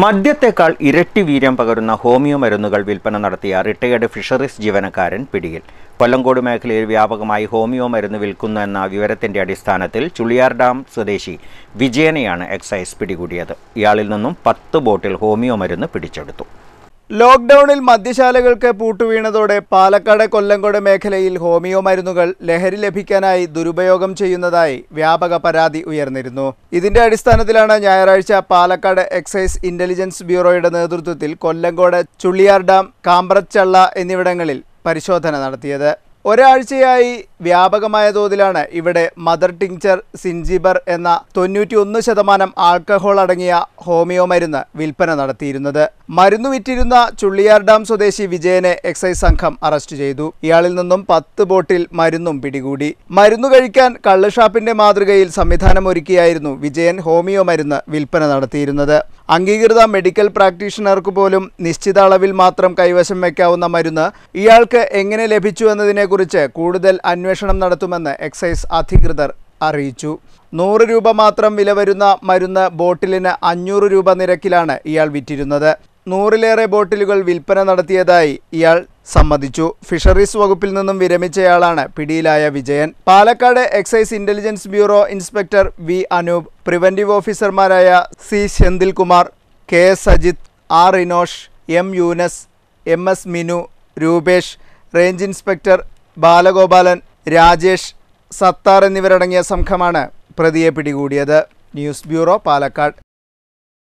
മദ്യത്തെക്കാൾ ഇരട്ടി വീര്യം പകരുന്ന ഹോമിയോ മരുന്നുകൾ വിൽപ്പന നടത്തിയ റിട്ടയേർഡ് ഫിഷറീസ് ജീവനക്കാരൻ പിടിയിൽ കൊല്ലങ്കോട് മേഖലയിൽ വ്യാപകമായി ഹോമിയോ മരുന്ന് വിൽക്കുന്നു എന്ന വിവരത്തിന്റെ അടിസ്ഥാനത്തിൽ ചുളിയാർ ഡാം സ്വദേശി വിജയനെയാണ് എക്സൈസ് പിടികൂടിയത് ഇയാളിൽ നിന്നും പത്ത് ബോട്ടിൽ ഹോമിയോ മരുന്ന് പിടിച്ചെടുത്തു ലോക്ക്ഡൌണിൽ മദ്യശാലകൾക്ക് പൂട്ടുവീണതോടെ പാലക്കാട് കൊല്ലങ്കോട് മേഖലയിൽ ഹോമിയോ മരുന്നുകൾ ലഹരി ലഭിക്കാനായി ദുരുപയോഗം ചെയ്യുന്നതായി വ്യാപക പരാതി ഉയർന്നിരുന്നു ഇതിന്റെ അടിസ്ഥാനത്തിലാണ് ഞായറാഴ്ച പാലക്കാട് എക്സൈസ് ഇന്റലിജൻസ് ബ്യൂറോയുടെ നേതൃത്വത്തിൽ കൊല്ലങ്കോട് ചുള്ളിയാർ ഡാം കാമ്പ്രച്ചള്ള എന്നിവിടങ്ങളിൽ പരിശോധന നടത്തിയത് ഒരാഴ്ചയായി വ്യാപകമായ തോതിലാണ് ഇവിടെ മദർ ടിങ്ചർ സിൻജിബർ എന്ന ഒന്ന് ശതമാനം ആൽക്കഹോൾ അടങ്ങിയ ഹോമിയോ മരുന്ന് വിൽപ്പന നടത്തിയിരുന്നത് മരുന്നു വിറ്റിരുന്ന ചുള്ളിയാർ ഡാം സ്വദേശി വിജയനെ എക്സൈസ് സംഘം അറസ്റ്റ് ചെയ്തു ഇയാളിൽ നിന്നും പത്ത് ബോട്ടിൽ മരുന്നും പിടികൂടി മരുന്നു കഴിക്കാൻ കള്ളുഷാപ്പിന്റെ മാതൃകയിൽ സംവിധാനമൊരുക്കിയായിരുന്നു വിജയൻ ഹോമിയോ മരുന്ന് വിൽപ്പന നടത്തിയിരുന്നത് അംഗീകൃത മെഡിക്കൽ പ്രാക്ടീഷണർക്ക് പോലും നിശ്ചിത അളവിൽ മാത്രം കൈവശം വയ്ക്കാവുന്ന മരുന്ന് ഇയാൾക്ക് എങ്ങനെ ലഭിച്ചു എന്നതിനെക്കുറിച്ച് കൂടുതൽ അന്വേഷണം നടത്തുമെന്ന് എക്സൈസ് അധികൃതർ അറിയിച്ചു നൂറ് രൂപ മാത്രം വില വരുന്ന മരുന്ന് ബോട്ടിലിന് അഞ്ഞൂറ് രൂപ നിരക്കിലാണ് ഇയാൾ വിറ്റിരുന്നത് നൂറിലേറെ ബോട്ടിലുകൾ വിൽപ്പന നടത്തിയതായി ഇയാൾ സമ്മതിച്ചു ഫിഷറീസ് വകുപ്പിൽ നിന്നും വിരമിച്ചയാളാണ് പിടിയിലായ Vijayan Palakkad excise intelligence bureau inspector V Anoop preventive ഓഫീസർമാരായ C Senthilkumar K S Ajith R Rinosh M Yunus M S Minu Rupesh range inspector Balagopalan Rajesh Sathar എന്നിവരടങ്ങിയ സംഘമാണ് പ്രതിയെ പിടികൂടിയത് ന്യൂസ് ബ്യൂറോ പാലക്കാട്